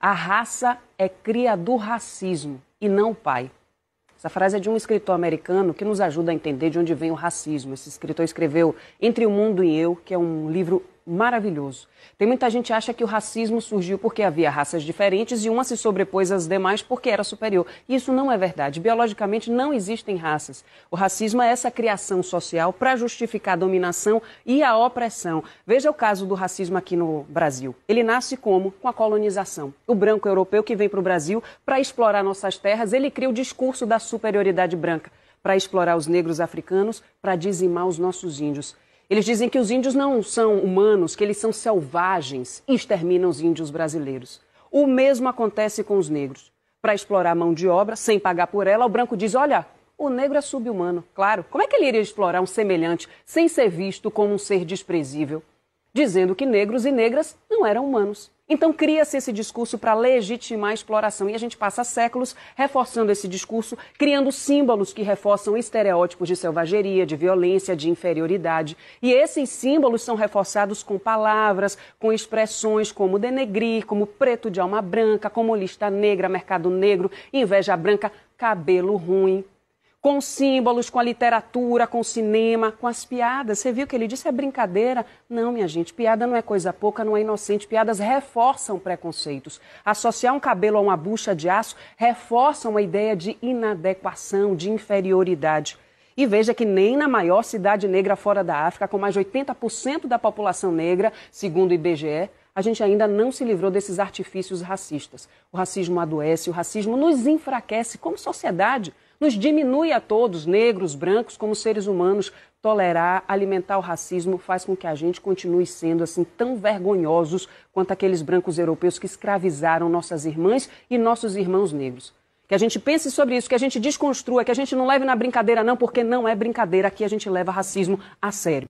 A raça é cria do racismo e não pai. Essa frase é de um escritor americano que nos ajuda a entender de onde vem o racismo. Esse escritor escreveu Entre o Mundo e Eu, que é um livro maravilhoso. Tem muita gente que acha que o racismo surgiu porque havia raças diferentes e uma se sobrepôs às demais porque era superior. Isso não é verdade. Biologicamente não existem raças. O racismo é essa criação social para justificar a dominação e a opressão. Veja o caso do racismo aqui no Brasil. Ele nasce como? Com a colonização. O branco europeu que vem para o Brasil para explorar nossas terras, ele cria o discurso da superioridade branca para explorar os negros africanos, para dizimar os nossos índios. Eles dizem que os índios não são humanos, que eles são selvagens e exterminam os índios brasileiros. O mesmo acontece com os negros. Para explorar a mão de obra, sem pagar por ela, o branco diz: olha, o negro é subhumano. Claro, como é que ele iria explorar um semelhante sem ser visto como um ser desprezível? dizendo que negros e negras não eram humanos. Então cria-se esse discurso para legitimar a exploração e a gente passa séculos reforçando esse discurso, criando símbolos que reforçam estereótipos de selvageria, de violência, de inferioridade. E esses símbolos são reforçados com palavras, com expressões como denegrir, como preto de alma branca, como lista negra, mercado negro, inveja branca, cabelo ruim, com símbolos, com a literatura, com o cinema, com as piadas. Você viu que ele disse é brincadeira? Não, minha gente, piada não é coisa pouca, não é inocente. Piadas reforçam preconceitos. Associar um cabelo a uma bucha de aço reforça uma ideia de inadequação, de inferioridade. E veja que nem na maior cidade negra fora da África, com mais de 80% da população negra, segundo o IBGE, a gente ainda não se livrou desses artifícios racistas. O racismo adoece, o racismo nos enfraquece como sociedade nos diminui a todos, negros, brancos, como seres humanos. Tolerar, alimentar o racismo faz com que a gente continue sendo assim tão vergonhosos quanto aqueles brancos europeus que escravizaram nossas irmãs e nossos irmãos negros. Que a gente pense sobre isso, que a gente desconstrua, que a gente não leve na brincadeira, não, porque não é brincadeira. Aqui a gente leva racismo a sério.